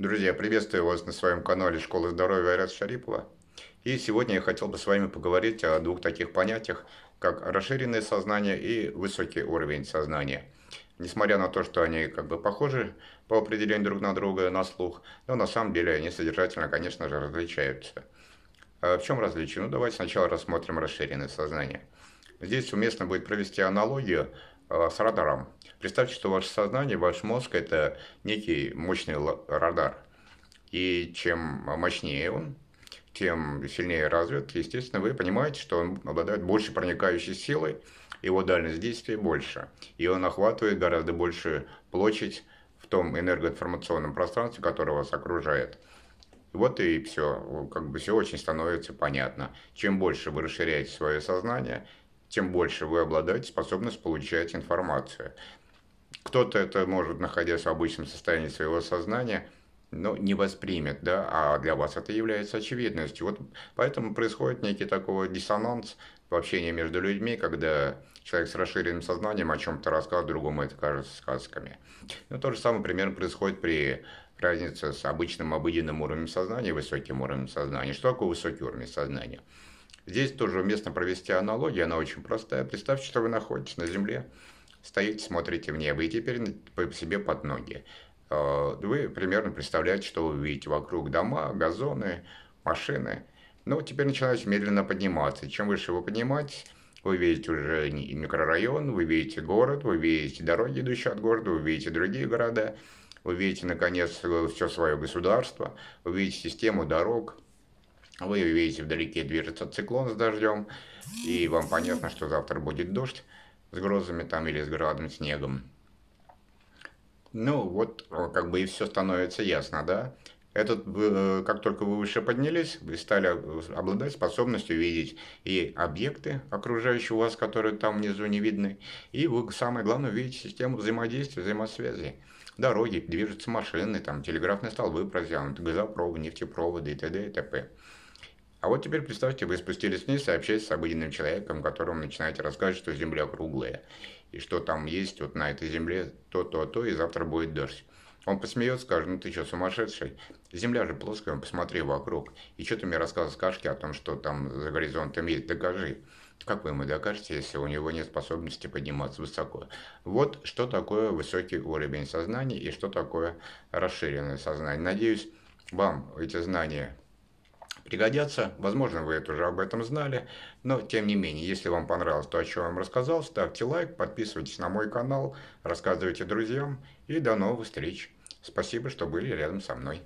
Друзья, приветствую вас на своем канале Школы здоровья Айрат Шарипова. И сегодня я хотел бы с вами поговорить о двух таких понятиях, как расширенное сознание и высокий уровень сознания. Несмотря на то, что они как бы похожи по определению друг на друга на слух, но на самом деле они содержательно, конечно же, различаются. А в чем различие? Ну, давайте сначала рассмотрим расширенное сознание. Здесь уместно будет провести аналогию Э, с радаром. Представьте, что ваше сознание, ваш мозг – это некий мощный радар. И чем мощнее он, тем сильнее развит, естественно, вы понимаете, что он обладает больше проникающей силой, его дальность действия больше, и он охватывает гораздо большую площадь в том энергоинформационном пространстве, которое вас окружает. Вот и все, как бы все очень становится понятно. Чем больше вы расширяете свое сознание, тем больше вы обладаете способность получать информацию. Кто-то это может, находясь в обычном состоянии своего сознания, но не воспримет, да, а для вас это является очевидностью. Вот поэтому происходит некий такой диссонанс в общении между людьми, когда человек с расширенным сознанием о чем-то рассказывает, другому это кажется сказками. Но ну, то же самое примерно происходит при разнице с обычным обыденным уровнем сознания и высоким уровнем сознания. Что такое высокий уровень сознания? Здесь тоже уместно провести аналогию, она очень простая. Представьте, что вы находитесь на земле, стоите, смотрите в небо, и теперь по себе под ноги. Э, вы примерно представляете, что вы видите вокруг дома, газоны, машины. Но теперь начинаете медленно подниматься. Чем выше вы поднимаетесь, вы видите уже микрорайон, вы видите город, вы видите дороги, идущие от города, вы видите другие города, вы видите, наконец, все свое государство, вы видите систему дорог, а вы видите, вдалеке движется циклон с дождем, и вам понятно, что завтра будет дождь с грозами там или с градом, снегом. Ну, вот как бы и все становится ясно, да? Этот, э, как только вы выше поднялись, вы стали обладать способностью видеть и объекты, окружающие вас, которые там внизу не видны, и вы, самое главное, видите систему взаимодействия, взаимосвязи. Дороги, движутся машины, там телеграфные столбы протянуты, газопроводы, нефтепроводы и т.д. и т.п. А вот теперь представьте, вы спустились вниз и общаетесь с обыденным человеком, которому начинаете рассказывать, что Земля круглая, и что там есть вот на этой Земле то-то-то, а и завтра будет дождь. Он посмеется, скажет, ну ты что, сумасшедший? Земля же плоская, посмотри вокруг. И что ты мне рассказываешь кашки о том, что там за горизонтом есть? Докажи. Как вы ему докажете, если у него нет способности подниматься высоко? Вот что такое высокий уровень сознания и что такое расширенное сознание. Надеюсь, вам эти знания пригодятся. Возможно, вы это уже об этом знали, но тем не менее, если вам понравилось то, о чем я вам рассказал, ставьте лайк, подписывайтесь на мой канал, рассказывайте друзьям и до новых встреч. Спасибо, что были рядом со мной.